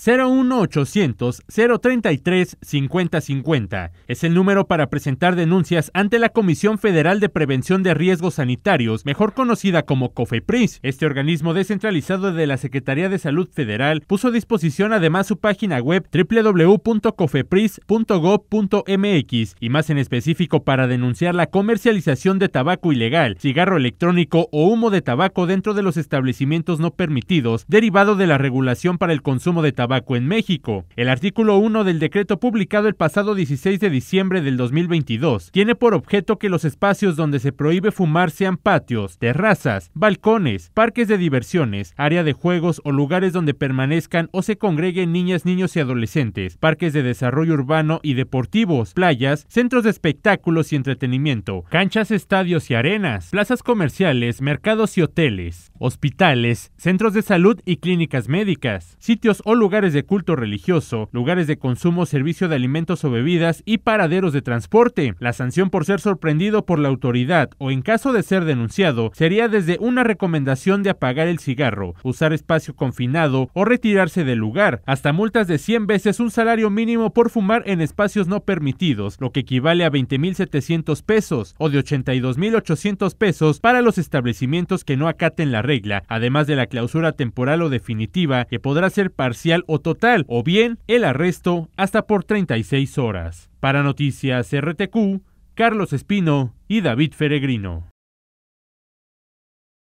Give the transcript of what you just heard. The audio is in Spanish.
01800 033 5050 es el número para presentar denuncias ante la Comisión Federal de Prevención de Riesgos Sanitarios, mejor conocida como COFEPRIS. Este organismo descentralizado de la Secretaría de Salud Federal puso a disposición además su página web www.cofepris.gov.mx y más en específico para denunciar la comercialización de tabaco ilegal, cigarro electrónico o humo de tabaco dentro de los establecimientos no permitidos, derivado de la regulación para el consumo de tabaco en México. El artículo 1 del decreto publicado el pasado 16 de diciembre del 2022 tiene por objeto que los espacios donde se prohíbe fumar sean patios, terrazas, balcones, parques de diversiones, área de juegos o lugares donde permanezcan o se congreguen niñas, niños y adolescentes, parques de desarrollo urbano y deportivos, playas, centros de espectáculos y entretenimiento, canchas, estadios y arenas, plazas comerciales, mercados y hoteles, hospitales, centros de salud y clínicas médicas, sitios o lugares de culto religioso, lugares de consumo, servicio de alimentos o bebidas y paraderos de transporte. La sanción por ser sorprendido por la autoridad o en caso de ser denunciado sería desde una recomendación de apagar el cigarro, usar espacio confinado o retirarse del lugar, hasta multas de 100 veces un salario mínimo por fumar en espacios no permitidos, lo que equivale a 20.700 pesos o de 82.800 pesos para los establecimientos que no acaten la regla, además de la clausura temporal o definitiva que podrá ser parcial o total o bien el arresto hasta por 36 horas. Para Noticias RTQ, Carlos Espino y David Feregrino.